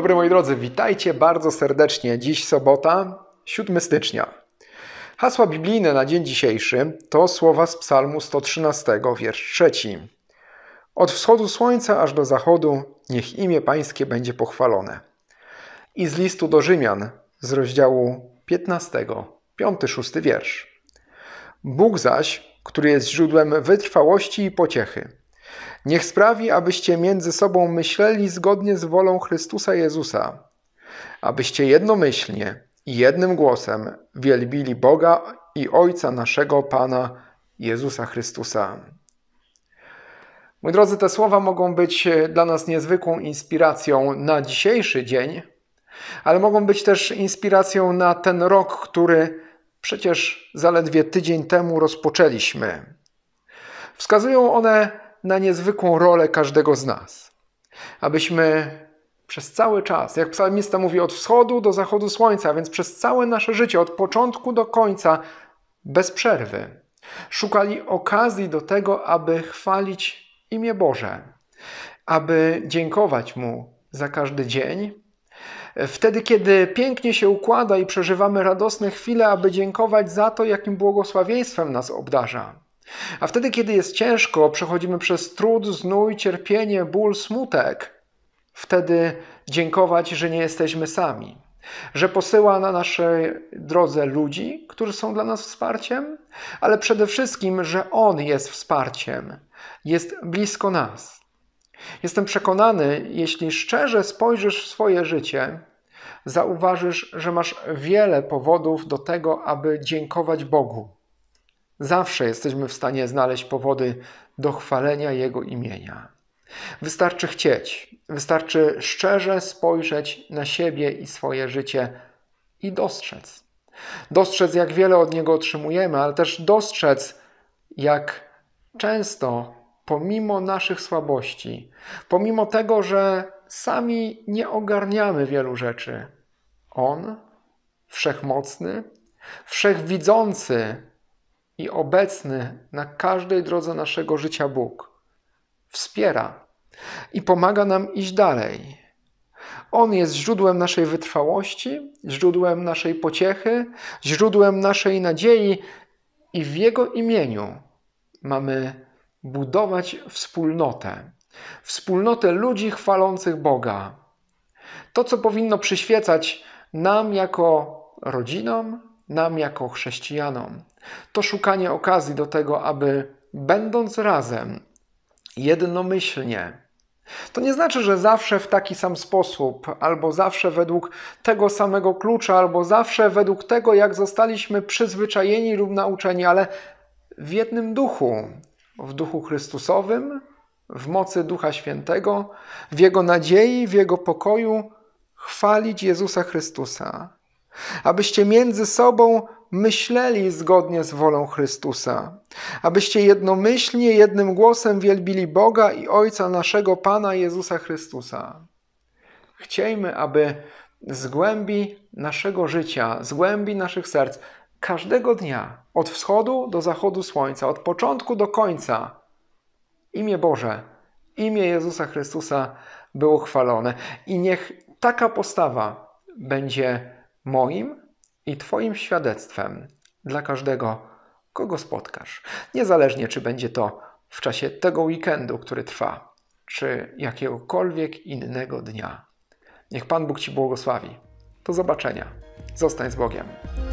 dobry moi drodzy, witajcie bardzo serdecznie. Dziś sobota, 7 stycznia. Hasła biblijne na dzień dzisiejszy to słowa z Psalmu 113, wiersz 3. Od wschodu słońca aż do zachodu niech imię Pańskie będzie pochwalone. I z listu do Rzymian z rozdziału 15, 5-6 wiersz. Bóg zaś, który jest źródłem wytrwałości i pociechy, Niech sprawi, abyście między sobą myśleli zgodnie z wolą Chrystusa Jezusa, abyście jednomyślnie i jednym głosem wielbili Boga i Ojca naszego Pana Jezusa Chrystusa. Moi drodzy, te słowa mogą być dla nas niezwykłą inspiracją na dzisiejszy dzień, ale mogą być też inspiracją na ten rok, który przecież zaledwie tydzień temu rozpoczęliśmy. Wskazują one na niezwykłą rolę każdego z nas. Abyśmy przez cały czas, jak psalmista mówi, od wschodu do zachodu słońca, więc przez całe nasze życie, od początku do końca, bez przerwy, szukali okazji do tego, aby chwalić imię Boże, aby dziękować Mu za każdy dzień. Wtedy, kiedy pięknie się układa i przeżywamy radosne chwile, aby dziękować za to, jakim błogosławieństwem nas obdarza a wtedy, kiedy jest ciężko, przechodzimy przez trud, znój, cierpienie, ból, smutek. Wtedy dziękować, że nie jesteśmy sami, że posyła na naszej drodze ludzi, którzy są dla nas wsparciem, ale przede wszystkim, że On jest wsparciem, jest blisko nas. Jestem przekonany, jeśli szczerze spojrzysz w swoje życie, zauważysz, że masz wiele powodów do tego, aby dziękować Bogu Zawsze jesteśmy w stanie znaleźć powody do chwalenia Jego imienia. Wystarczy chcieć, wystarczy szczerze spojrzeć na siebie i swoje życie i dostrzec. Dostrzec, jak wiele od Niego otrzymujemy, ale też dostrzec, jak często, pomimo naszych słabości, pomimo tego, że sami nie ogarniamy wielu rzeczy, On, wszechmocny, wszechwidzący, i obecny na każdej drodze naszego życia Bóg. Wspiera i pomaga nam iść dalej. On jest źródłem naszej wytrwałości, źródłem naszej pociechy, źródłem naszej nadziei i w Jego imieniu mamy budować wspólnotę. Wspólnotę ludzi chwalących Boga. To, co powinno przyświecać nam jako rodzinom, nam jako chrześcijanom. To szukanie okazji do tego, aby będąc razem, jednomyślnie, to nie znaczy, że zawsze w taki sam sposób, albo zawsze według tego samego klucza, albo zawsze według tego, jak zostaliśmy przyzwyczajeni lub nauczeni, ale w jednym duchu, w duchu Chrystusowym, w mocy Ducha Świętego, w Jego nadziei, w Jego pokoju, chwalić Jezusa Chrystusa, abyście między sobą myśleli zgodnie z wolą Chrystusa, abyście jednomyślnie, jednym głosem wielbili Boga i Ojca naszego Pana Jezusa Chrystusa. Chciejmy, aby z głębi naszego życia, z głębi naszych serc, każdego dnia, od wschodu do zachodu słońca, od początku do końca, imię Boże, imię Jezusa Chrystusa było chwalone. I niech taka postawa będzie moim i Twoim świadectwem dla każdego, kogo spotkasz. Niezależnie, czy będzie to w czasie tego weekendu, który trwa, czy jakiegokolwiek innego dnia. Niech Pan Bóg Ci błogosławi. Do zobaczenia. Zostań z Bogiem.